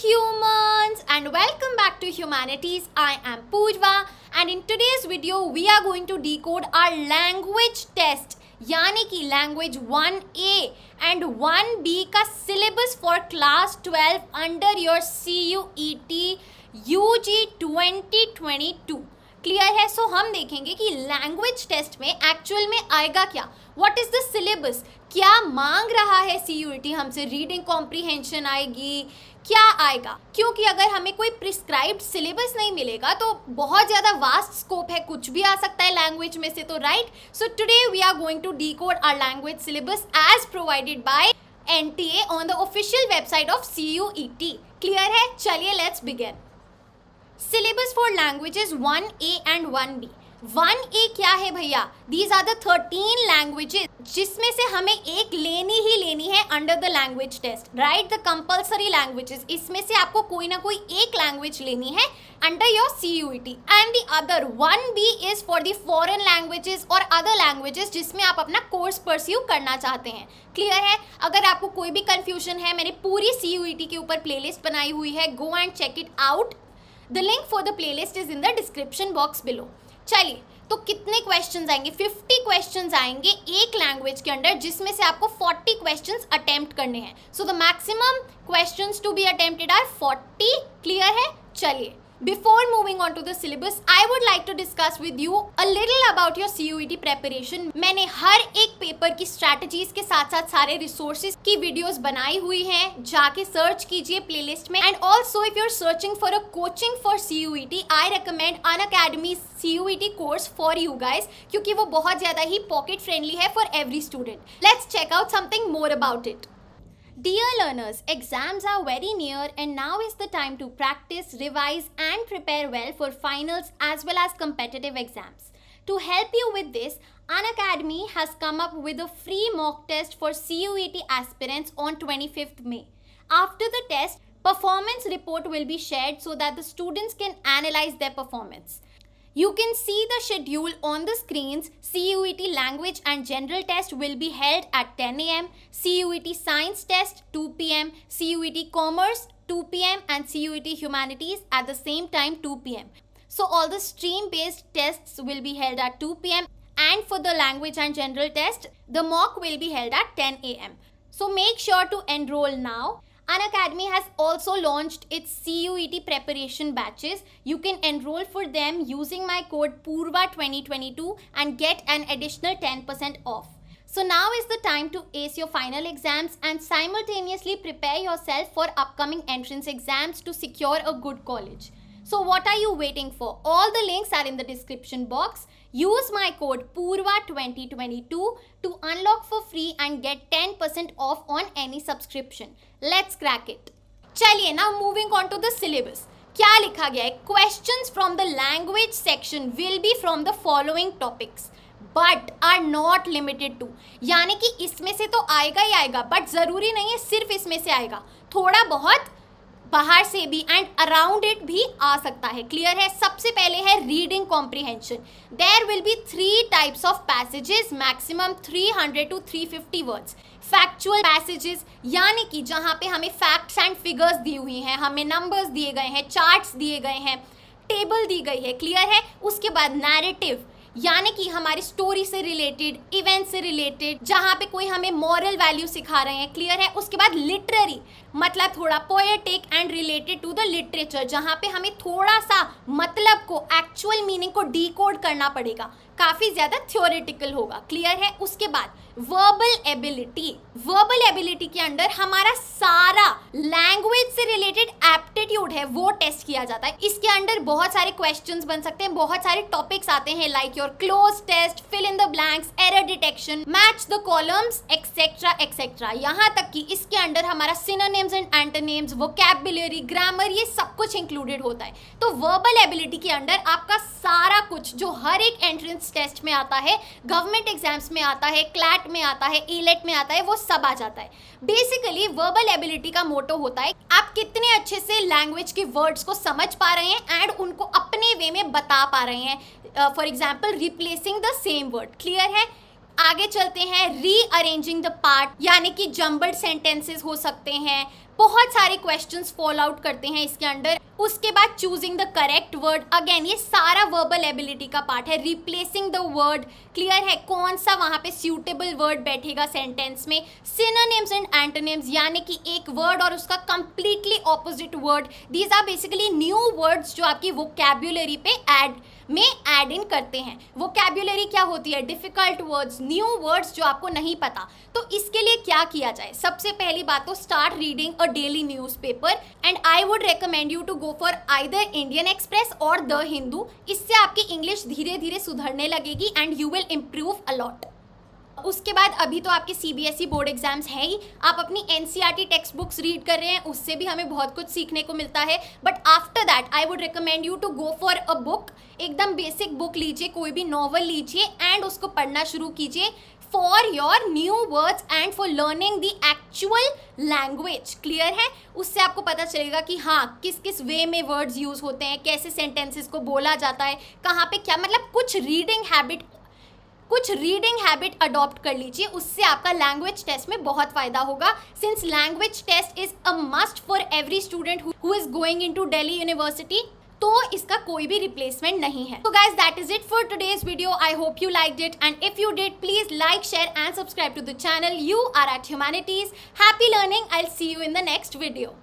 humans and welcome back to humanities i am poojwa and in today's video we are going to decode our language test yani ki language 1A and 1B ka syllabus for class 12 under your cuet ug 2022 to you clear है so so, हम देखेंगे कि language test में actual में आएगा क्या what is the syllabus क्या मांग रहा है सी हमसे रीडिंग कॉम्प्रीहेंशन आएगी क्या आएगा क्योंकि अगर हमें कोई प्रिस्क्राइब्ड सिलेबस नहीं मिलेगा तो बहुत ज़्यादा वास्ट स्कोप है कुछ भी आ सकता है लैंग्वेज में से तो right so today we are going to decode our language syllabus as provided by N T A on the official website of C U E T clear है चलिए let's begin syllabus for languages one A and one B one A क्या है भैया these are thirteen languages जिसमें से हमें एक लेनी ही लेनी है under the language test right the compulsory languages इसमें से आपको कोई ना कोई एक लैंग्वेज लेनी है under your C U T and the other one B is for the foreign languages और अदर लैंग्वेजेस जिसमें आप अपना कोर्स परस्यू करना चाहते हैं क्लियर है अगर आपको कोई भी कन्फ्यूजन है मैंने पूरी सी यू टी के ऊपर प्ले लिस्ट बनाई हुई है go and check it out the link for the playlist is in the description box below चलिए तो कितने क्वेश्चन आएंगे 50 क्वेश्चन आएंगे एक लैंग्वेज के अंडर जिसमें से आपको 40 क्वेश्चन अटेम्प्ट करने हैं so the maximum question to be attempted are 40 clear है चलिए Before moving on to the syllabus, I would like to discuss with you a little about your CUET preparation. मैंने हर एक paper की strategies के साथ साथ सारे रिसोर्सेज की वीडियोस बनाई हुई हैं जाके सर्च कीजिए प्लेलिस्ट में and also if you are searching for a coaching for CUET, I recommend Unacademy CUET course for you guys क्योंकि वो बहुत ज्यादा ही पॉकेट फ्रेंडली है for every student let's check out something more about it Dear learners, exams are very near and now is the time to practice, revise and prepare well for finals as well as competitive exams. To help you with this, An Academy has come up with a free mock test for CUET aspirants on 25th May. After the test, performance report will be shared so that the students can analyze their performance. You can see the schedule on the screens. CUET language and general test will be held at 10 a.m., CUET science test 2 p.m., CUET commerce 2 p.m. and CUET humanities at the same time 2 p.m. So all the stream based tests will be held at 2 p.m. and for the language and general test the mock will be held at 10 a.m. So make sure to enroll now. An Academy has also launched its CUET preparation batches. You can enroll for them using my code PURVA2022 and get an additional 10% off. So now is the time to ace your final exams and simultaneously prepare yourself for upcoming entrance exams to secure a good college. So what are you waiting for? All the links are in the description box. Use my code PURVA2022 to unlock for free and get 10% off on any subscription. Let's crack it. चलिए now moving on to the syllabus. क्या लिखा गया है questions from the language section will be from the following topics but are not limited to यानी कि इसमें से तो आएगा ही आएगा बट ज़रूरी नहीं है सिर्फ इसमें से आएगा थोड़ा बहुत बाहर से भी एंड अराउंड इट भी आ सकता है क्लियर है सबसे पहले है reading comprehension there will be three types of passages maximum 300 to 350 words factual passages यानी कि जहाँ पे हमें फैक्ट्स एंड फिगर्स दी हुई हैं हमें नंबर्स दिए गए हैं चार्ट्स दिए गए हैं टेबल दी गई है क्लियर है उसके बाद नैरेटिव यानी कि हमारी स्टोरी से रिलेटेड इवेंट से रिलेटेड जहाँ पे कोई हमें मॉरल वैल्यू सिखा रहे हैं क्लियर है उसके बाद लिटरेरी मतलब थोड़ा poetic and related to the literature जहाँ पे हमें थोड़ा सा मतलब को एक्चुअल मीनिंग को डीकोड करना पड़ेगा काफ़ी ज़्यादा थ्योरेटिकल होगा क्लियर है उसके बाद वर्बल एबिलिटी वर्बल एबिलिटी के अंडर हमारा सारा लैंग्वेज से रिलेटेड एप्टिट एप्टीट्यूड है वो टेस्ट किया जाता है इसके अंडर बहुत सारे क्वेश्चंस बन सकते हैं बहुत सारे टॉपिक्स आते हैं like your cloze test fill in the blanks error detection match the columns etcetera etcetera यहाँ तक कि इसके अंडर हमारा synonyms and antonyms vocabulary grammar ये सब कुछ इंक्लूडेड होता है तो वर्बल एबिलिटी के अंडर आपका सारा कुछ जो हर एक एंट्रेंस टेस्ट में आता है गवर्नमेंट एग्जाम्स में आता है क्लैट में आता है इलेट e e में आता है वो सब आ जाता है बेसिकली वर्बल एबिलिटी का मोटो होता है आप कितने अच्छे से लैंग्वेज लैंग्वेज के वर्ड्स को समझ पा रहे हैं एंड उनको अपने वे में बता पा रहे हैं for example replacing the same word clear है आगे चलते हैं रीअरेंजिंग द पार्ट यानी कि जम्बर्ड सेंटेंसेस हो सकते हैं बहुत सारे क्वेश्चन फॉल आउट करते हैं इसके अंडर उसके बाद choosing the correct word again ये सारा वर्बल एबिलिटी का पार्ट है रिप्लेसिंग द वर्ड क्लियर है कौन सा वहाँ पे सूटेबल वर्ड बैठेगा सेंटेंस में सिनोनिम्स एंड एंटोनिम्स यानी कि एक वर्ड और उसका completely opposite word these are basically new words जो आपकी वो कैब्यूलरी पे एड में एड इन करते हैं वो कैब्यूलरी क्या होती है डिफिकल्ट वर्ड्स न्यू वर्ड्स जो आपको नहीं पता तो इसके लिए क्या किया जाए सबसे पहली बात तो start reading a daily newspaper and I would recommend you to go for either Indian Express or The Hindu इससे आपकी इंग्लिश धीरे धीरे सुधरने लगेगी and you will improve a lot उसके बाद अभी तो आपके C B S E board exams हैं ही आप अपनी N C R T text books read कर रहे हैं उससे भी हमें बहुत कुछ सीखने को मिलता है but after that I would recommend you to go for a book एकदम बेसिक बुक लीजिए कोई भी नॉवल लीजिए एंड उसको पढ़ना शुरू कीजिए for your new words and for learning the actual language clear है उससे आपको पता चलेगा कि हाँ किस किस वे में वर्ड्स यूज होते हैं कैसे सेंटेंसेस को बोला जाता है कहाँ पे क्या मतलब कुछ रीडिंग हैबिट कुछ रीडिंग हैबिट अडॉप्ट कर लीजिए उससे आपका लैंग्वेज टेस्ट में बहुत फायदा होगा since language test is a must for every student who is going in to Delhi university तो इसका कोई भी रिप्लेसमेंट नहीं है तो guys that is it for today's video I hope you like it and if you did please like share and subscribe to the channel you are at humanities happy learning I see you in the next video